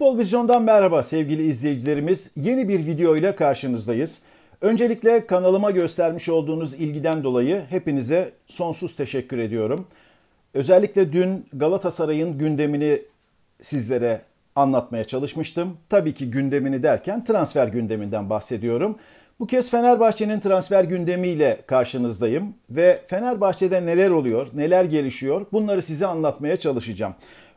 Futbol Vizyon'dan merhaba sevgili izleyicilerimiz. Yeni bir video ile karşınızdayız. Öncelikle kanalıma göstermiş olduğunuz ilgiden dolayı hepinize sonsuz teşekkür ediyorum. Özellikle dün Galatasaray'ın gündemini sizlere anlatmaya çalışmıştım. Tabii ki gündemini derken transfer gündeminden bahsediyorum. Bu kez Fenerbahçe'nin transfer gündemiyle karşınızdayım ve Fenerbahçe'de neler oluyor, neler gelişiyor bunları size anlatmaya çalışacağım.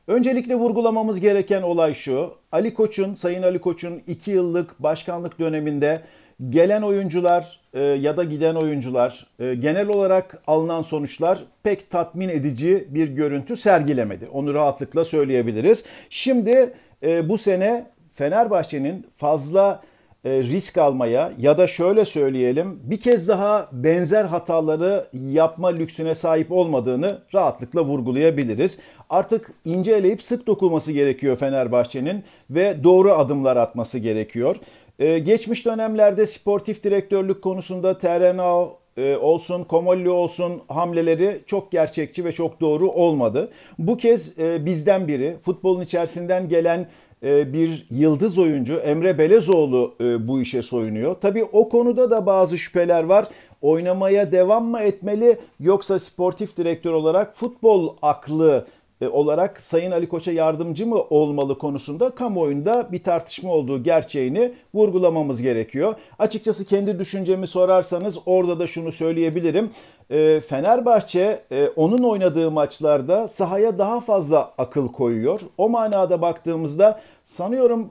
Öncelikle vurgulamamız gereken olay şu. Ali Koç'un, Sayın Ali Koç'un 2 yıllık başkanlık döneminde gelen oyuncular e, ya da giden oyuncular e, genel olarak alınan sonuçlar pek tatmin edici bir görüntü sergilemedi. Onu rahatlıkla söyleyebiliriz. Şimdi e, bu sene Fenerbahçe'nin fazla e, risk almaya ya da şöyle söyleyelim bir kez daha benzer hataları yapma lüksüne sahip olmadığını rahatlıkla vurgulayabiliriz. Artık inceleyip sık dokunması gerekiyor Fenerbahçe'nin ve doğru adımlar atması gerekiyor. E, geçmiş dönemlerde sportif direktörlük konusunda Terenao e, olsun, Komolli olsun hamleleri çok gerçekçi ve çok doğru olmadı. Bu kez bizden biri, futbolun içerisinden gelen e, bir yıldız oyuncu Emre Belezoğlu e, bu işe soyunuyor. Tabii o konuda da bazı şüpheler var. Oynamaya devam mı etmeli yoksa sportif direktör olarak futbol aklı e, olarak Sayın Ali Koç'a yardımcı mı olmalı konusunda kamuoyunda bir tartışma olduğu gerçeğini vurgulamamız gerekiyor. Açıkçası kendi düşüncemi sorarsanız orada da şunu söyleyebilirim. E, Fenerbahçe e, onun oynadığı maçlarda sahaya daha fazla akıl koyuyor. O manada baktığımızda sanıyorum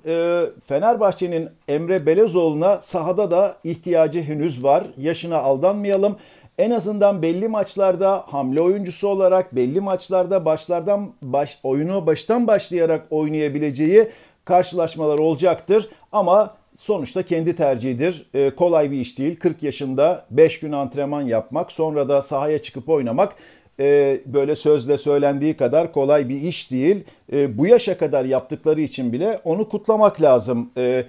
Fenerbahçe'nin Emre Belezoğlu'na sahada da ihtiyacı henüz var. Yaşına aldanmayalım en azından belli maçlarda hamle oyuncusu olarak belli maçlarda başlardan baş, oyunu baştan başlayarak oynayabileceği karşılaşmalar olacaktır. Ama sonuçta kendi tercihidir. E, kolay bir iş değil. 40 yaşında 5 gün antrenman yapmak sonra da sahaya çıkıp oynamak e, böyle sözle söylendiği kadar kolay bir iş değil. E, bu yaşa kadar yaptıkları için bile onu kutlamak lazım. E,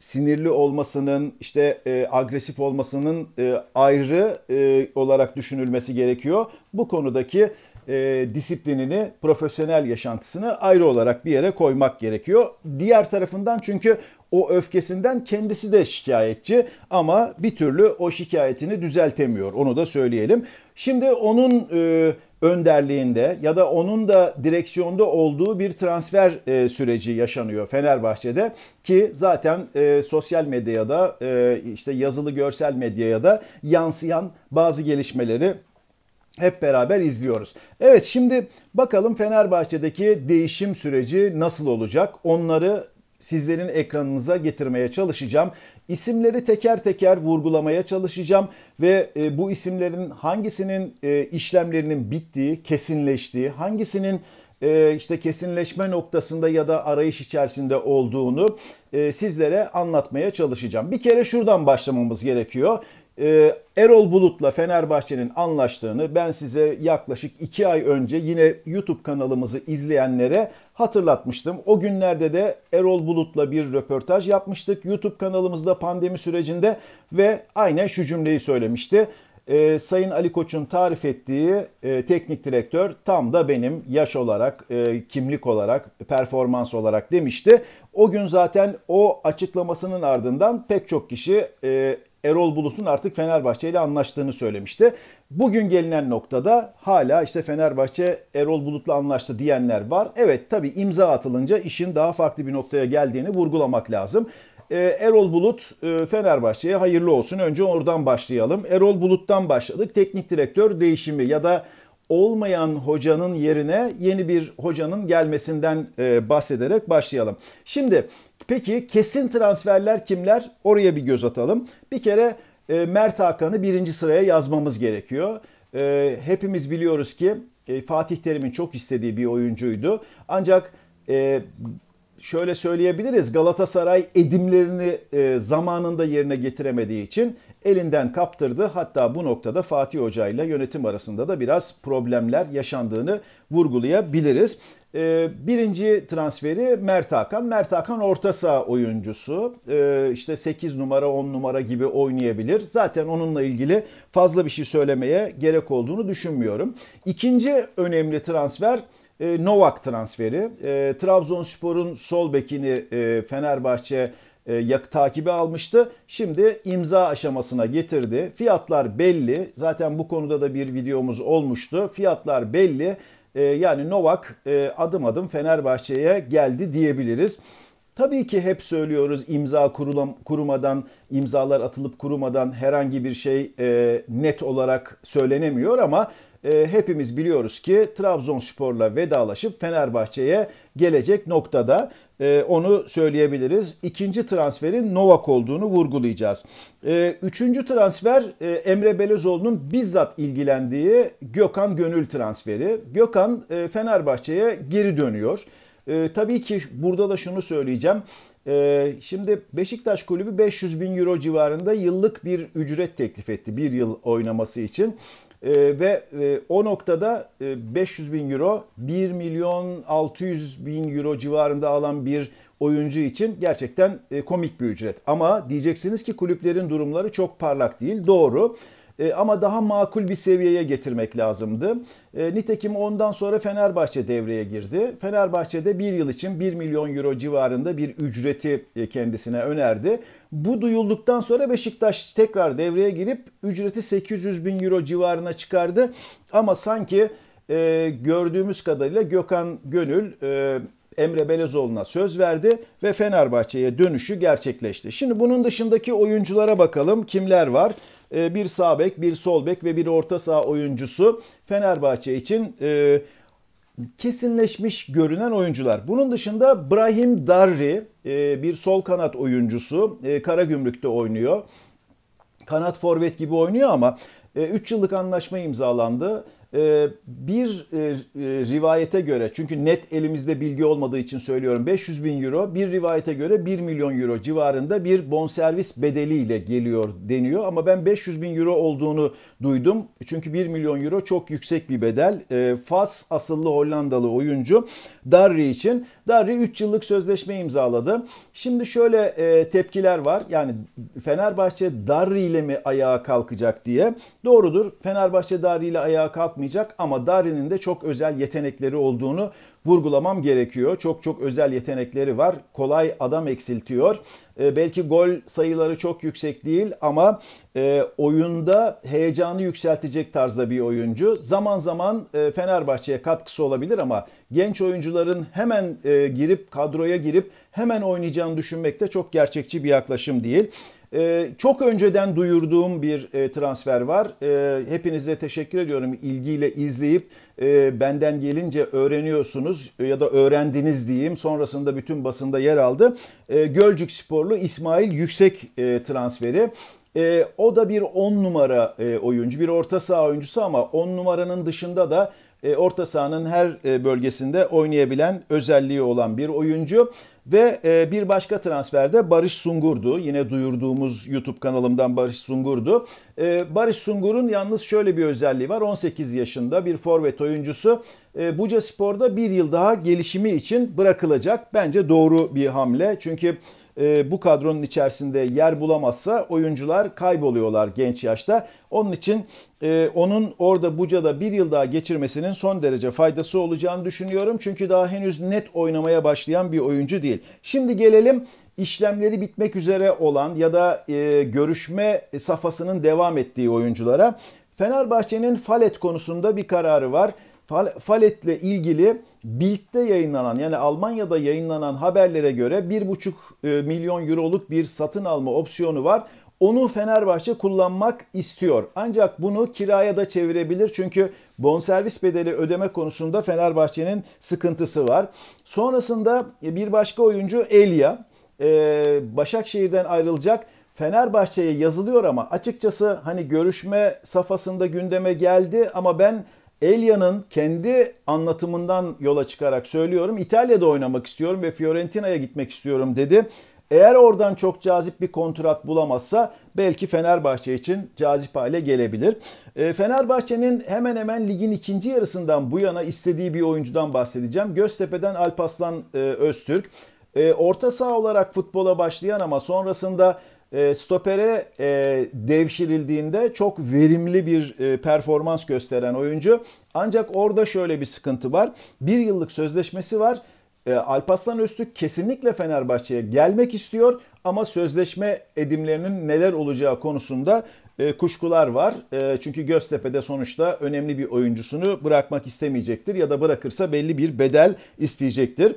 sinirli olmasının, işte e, agresif olmasının e, ayrı e, olarak düşünülmesi gerekiyor. Bu konudaki e, disiplinini, profesyonel yaşantısını ayrı olarak bir yere koymak gerekiyor. Diğer tarafından çünkü o öfkesinden kendisi de şikayetçi ama bir türlü o şikayetini düzeltemiyor. Onu da söyleyelim. Şimdi onun e, önderliğinde ya da onun da direksiyonda olduğu bir transfer e, süreci yaşanıyor Fenerbahçe'de ki zaten e, sosyal medyaya da e, işte yazılı görsel medyaya da yansıyan bazı gelişmeleri hep beraber izliyoruz. Evet şimdi bakalım Fenerbahçe'deki değişim süreci nasıl olacak? Onları sizlerin ekranınıza getirmeye çalışacağım. İsimleri teker teker vurgulamaya çalışacağım ve e, bu isimlerin hangisinin e, işlemlerinin bittiği, kesinleştiği, hangisinin e, işte kesinleşme noktasında ya da arayış içerisinde olduğunu sizlere anlatmaya çalışacağım. Bir kere şuradan başlamamız gerekiyor e, Erol Bulut'la Fenerbahçe'nin anlaştığını ben size yaklaşık iki ay önce yine YouTube kanalımızı izleyenlere hatırlatmıştım. O günlerde de Erol Bulut'la bir röportaj yapmıştık YouTube kanalımızda pandemi sürecinde ve aynen şu cümleyi söylemişti. E, Sayın Ali Koç'un tarif ettiği e, teknik direktör tam da benim yaş olarak, e, kimlik olarak, performans olarak demişti. O gün zaten o açıklamasının ardından pek çok kişi e, Erol Bulut'un artık Fenerbahçe ile anlaştığını söylemişti. Bugün gelinen noktada hala işte Fenerbahçe Erol Bulut'la anlaştı diyenler var. Evet tabi imza atılınca işin daha farklı bir noktaya geldiğini vurgulamak lazım. Ee, Erol Bulut e, Fenerbahçe'ye hayırlı olsun. Önce oradan başlayalım. Erol Bulut'tan başladık. Teknik direktör değişimi ya da olmayan hocanın yerine yeni bir hocanın gelmesinden e, bahsederek başlayalım. Şimdi Peki kesin transferler kimler? Oraya bir göz atalım. Bir kere e, Mert Hakan'ı birinci sıraya yazmamız gerekiyor. E, hepimiz biliyoruz ki e, Fatih Terim'in çok istediği bir oyuncuydu. Ancak e, şöyle söyleyebiliriz Galatasaray edimlerini e, zamanında yerine getiremediği için elinden kaptırdı. Hatta bu noktada Fatih Hoca ile yönetim arasında da biraz problemler yaşandığını vurgulayabiliriz. E, birinci transferi Mert Hakan. Mert Hakan orta saha oyuncusu. E, işte 8 numara 10 numara gibi oynayabilir. Zaten onunla ilgili fazla bir şey söylemeye gerek olduğunu düşünmüyorum. İkinci önemli transfer e, Novak transferi. E, Trabzonspor'un sol bekini e, Fenerbahçe e, yak takibi almıştı. Şimdi imza aşamasına getirdi. Fiyatlar belli. Zaten bu konuda da bir videomuz olmuştu. Fiyatlar belli. E, yani Novak e, adım adım Fenerbahçe'ye geldi diyebiliriz. Tabii ki hep söylüyoruz imza kurulam, kurumadan, imzalar atılıp kurumadan herhangi bir şey e, net olarak söylenemiyor ama e, hepimiz biliyoruz ki Trabzonspor'la vedalaşıp Fenerbahçe'ye gelecek noktada e, onu söyleyebiliriz. İkinci transferin Novak olduğunu vurgulayacağız. E, üçüncü transfer e, Emre Belezoğlu'nun bizzat ilgilendiği Gökhan Gönül transferi. Gökhan e, Fenerbahçe'ye geri dönüyor. E, tabii ki burada da şunu söyleyeceğim. E, şimdi Beşiktaş Kulübü 500 bin euro civarında yıllık bir ücret teklif etti bir yıl oynaması için. E, ve e, o noktada e, 500 bin euro 1 milyon 600 bin euro civarında alan bir oyuncu için gerçekten e, komik bir ücret. Ama diyeceksiniz ki kulüplerin durumları çok parlak değil. Doğru. E, ama daha makul bir seviyeye getirmek lazımdı. E, nitekim ondan sonra Fenerbahçe devreye girdi. Fenerbahçe'de bir yıl için 1 milyon euro civarında bir ücreti e, kendisine önerdi. Bu duyulduktan sonra Beşiktaş tekrar devreye girip ücreti 800 bin euro civarına çıkardı. Ama sanki gördüğümüz kadarıyla Gökhan Gönül Emre Belezoğlu'na söz verdi ve Fenerbahçe'ye dönüşü gerçekleşti. Şimdi bunun dışındaki oyunculara bakalım kimler var? Ee, bir sağ bek, bir sol bek ve bir orta saha oyuncusu Fenerbahçe için e, kesinleşmiş görünen oyuncular. Bunun dışında Brahim Darri e, bir sol kanat oyuncusu e, Karagümrük'te oynuyor. Kanat forvet gibi oynuyor ama 3 e, yıllık anlaşma imzalandı. Ee, bir e, e, rivayete göre çünkü net elimizde bilgi olmadığı için söylüyorum 500 bin euro bir rivayete göre 1 milyon euro civarında bir bonservis bedeliyle geliyor deniyor ama ben 500 bin euro olduğunu duydum çünkü 1 milyon euro çok yüksek bir bedel ee, Fas asıllı Hollandalı oyuncu Darri için Darri 3 yıllık sözleşme imzaladı şimdi şöyle e, tepkiler var yani Fenerbahçe Darri ile mi ayağa kalkacak diye doğrudur Fenerbahçe Darri ile ayağa kalkmayacak olamayacak ama Darin'in de çok özel yetenekleri olduğunu vurgulamam gerekiyor. Çok çok özel yetenekleri var. Kolay adam eksiltiyor. E, belki gol sayıları çok yüksek değil ama e, oyunda heyecanı yükseltecek tarzda bir oyuncu. Zaman zaman e, Fenerbahçe'ye katkısı olabilir ama genç oyuncuların hemen e, girip kadroya girip hemen oynayacağını düşünmek de çok gerçekçi bir yaklaşım değil. Ee, çok önceden duyurduğum bir e, transfer var. E, hepinize teşekkür ediyorum ilgiyle izleyip e, benden gelince öğreniyorsunuz e, ya da öğrendiniz diyeyim. Sonrasında bütün basında yer aldı. E, Gölcük sporlu İsmail Yüksek e, transferi. E, o da bir 10 numara e, oyuncu, bir orta saha oyuncusu ama 10 numaranın dışında da e, orta sahanın her e, bölgesinde oynayabilen özelliği olan bir oyuncu. Ve e, bir başka transferde Barış Sungur'du. Yine duyurduğumuz YouTube kanalımdan Barış Sungur'du. E, Barış Sungur'un yalnız şöyle bir özelliği var. 18 yaşında bir forvet oyuncusu. E, Buca Spor'da bir yıl daha gelişimi için bırakılacak. Bence doğru bir hamle. Çünkü e, bu kadronun içerisinde yer bulamazsa oyuncular kayboluyorlar genç yaşta. Onun için e, onun orada Buca'da bir yıl daha geçirmesinin son derece faydası olacağını düşünüyorum. Çünkü daha henüz net oynamaya başlayan bir oyuncu değil. Şimdi gelelim işlemleri bitmek üzere olan ya da e, görüşme safhasının devam ettiği oyunculara. Fenerbahçe'nin Falet konusunda bir kararı var. Falet'le ilgili Bild'de yayınlanan yani Almanya'da yayınlanan haberlere göre 1,5 e, milyon euroluk bir satın alma opsiyonu var. Onu Fenerbahçe kullanmak istiyor. Ancak bunu kiraya da çevirebilir. Çünkü bonservis bedeli ödeme konusunda Fenerbahçe'nin sıkıntısı var. Sonrasında e, bir başka oyuncu Elia. E, Başakşehir'den ayrılacak. Fenerbahçe'ye yazılıyor ama açıkçası hani görüşme safhasında gündeme geldi ama ben Elia'nın kendi anlatımından yola çıkarak söylüyorum. İtalya'da oynamak istiyorum ve Fiorentina'ya gitmek istiyorum dedi. Eğer oradan çok cazip bir kontrat bulamazsa belki Fenerbahçe için cazip hale gelebilir. E, Fenerbahçe'nin hemen hemen ligin ikinci yarısından bu yana istediği bir oyuncudan bahsedeceğim. Göztepe'den Alpaslan e, Öztürk. E, orta saha olarak futbola başlayan ama sonrasında e, stopere e, devşirildiğinde çok verimli bir e, performans gösteren oyuncu. Ancak orada şöyle bir sıkıntı var. Bir yıllık sözleşmesi var. Alpaslan Öztürk kesinlikle Fenerbahçe'ye gelmek istiyor ama sözleşme edimlerinin neler olacağı konusunda kuşkular var. E, çünkü Göztepe'de sonuçta önemli bir oyuncusunu bırakmak istemeyecektir ya da bırakırsa belli bir bedel isteyecektir.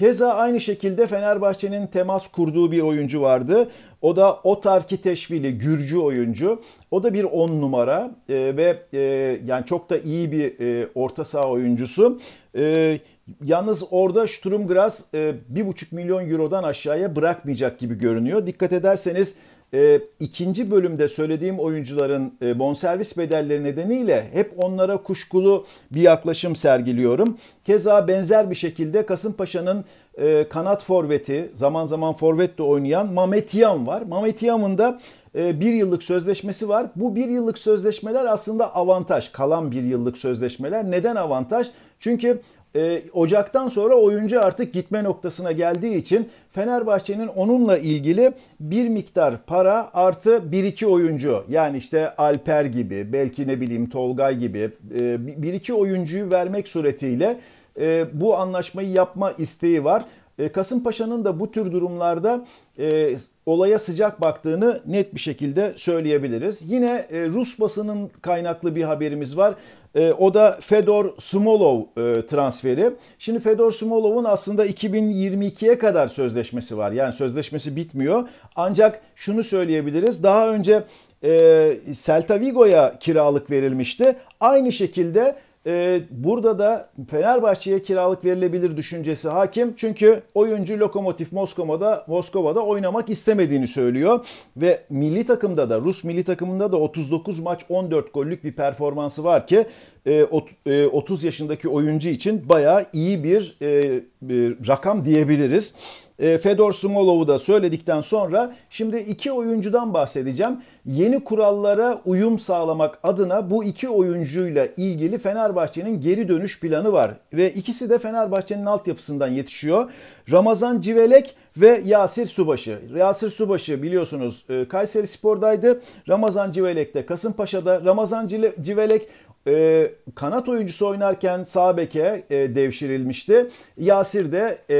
Keza aynı şekilde Fenerbahçe'nin temas kurduğu bir oyuncu vardı. O da o tarki teşvili Gürcü oyuncu. O da bir on numara e, ve e, yani çok da iyi bir e, orta saha oyuncusu. E, yalnız orada Sturm Graz e, 1,5 milyon eurodan aşağıya bırakmayacak gibi görünüyor. Dikkat ederseniz e, ikinci bölümde söylediğim oyuncuların e, bonservis bedelleri nedeniyle hep onlara kuşkulu bir yaklaşım sergiliyorum. Keza benzer bir şekilde Kasımpaşa'nın e, kanat forveti, zaman zaman forvet oynayan Mametyan var. Mametyan'ın da e, bir yıllık sözleşmesi var. Bu bir yıllık sözleşmeler aslında avantaj. Kalan bir yıllık sözleşmeler. Neden avantaj? Çünkü e, Ocak'tan sonra oyuncu artık gitme noktasına geldiği için Fenerbahçe'nin onunla ilgili bir miktar para artı bir iki oyuncu yani işte Alper gibi belki ne bileyim Tolgay gibi e, 1-2 oyuncuyu vermek suretiyle e, bu anlaşmayı yapma isteği var. E, Kasımpaşa'nın da bu tür durumlarda e, olaya sıcak baktığını net bir şekilde söyleyebiliriz. Yine e, Rus basının kaynaklı bir haberimiz var. E, o da Fedor Smolov e, transferi. Şimdi Fedor Smolov'un aslında 2022'ye kadar sözleşmesi var. Yani sözleşmesi bitmiyor. Ancak şunu söyleyebiliriz. Daha önce e, Celta Vigo'ya kiralık verilmişti. Aynı şekilde e, burada da Fenerbahçe'ye kiralık verilebilir düşüncesi hakim. Çünkü oyuncu Lokomotif Moskova'da Moskova'da oynamak istemediğini söylüyor ve milli takımda da Rus milli takımında da 39 maç 14 gollük bir performansı var ki e, ot, e, 30 yaşındaki oyuncu için bayağı iyi bir, e, bir rakam diyebiliriz. E, Fedor Smolov'u da söyledikten sonra şimdi iki oyuncudan bahsedeceğim. Yeni kurallara uyum sağlamak adına bu iki oyuncuyla ilgili Fenerbahçe'nin geri dönüş planı var. Ve ikisi de Fenerbahçe'nin altyapısından yetişiyor. Ramazan Civelek ve Yasir Subaşı. Yasir Subaşı biliyorsunuz e, Kayseri Spor'daydı. Ramazan Civelek de Kasımpaşa'da. Ramazan Civelek e, kanat oyuncusu oynarken sağ beke e, devşirilmişti. Yasir de e,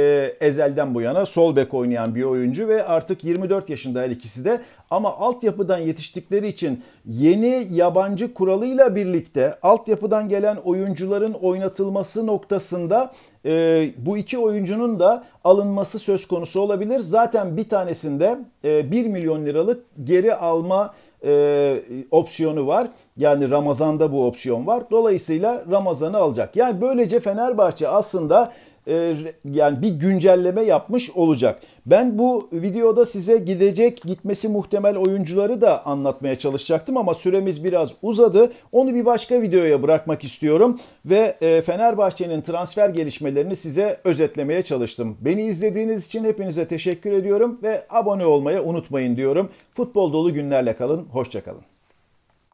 ezelden bu yana sol bek oynayan bir oyuncu ve artık 24 yaşında her ikisi de. Ama altyapıdan yetiştikleri için yeni yabancı kuralıyla birlikte altyapıdan gelen oyuncuların oynatılması noktasında e, bu iki oyuncunun da alınması söz konusu olabilir. Zaten bir tanesinde e, 1 milyon liralık geri alma e, opsiyonu var. Yani Ramazan'da bu opsiyon var. Dolayısıyla Ramazan'ı alacak. Yani böylece Fenerbahçe aslında e, yani bir güncelleme yapmış olacak. Ben bu videoda size gidecek gitmesi muhtemel oyuncuları da anlatmaya çalışacaktım ama süremiz biraz uzadı. Onu bir başka videoya bırakmak istiyorum ve e, Fenerbahçe'nin transfer gelişmelerini size özetlemeye çalıştım. Beni izlediğiniz için hepinize teşekkür ediyorum ve abone olmayı unutmayın diyorum. Futbol dolu günlerle kalın. Hoşçakalın.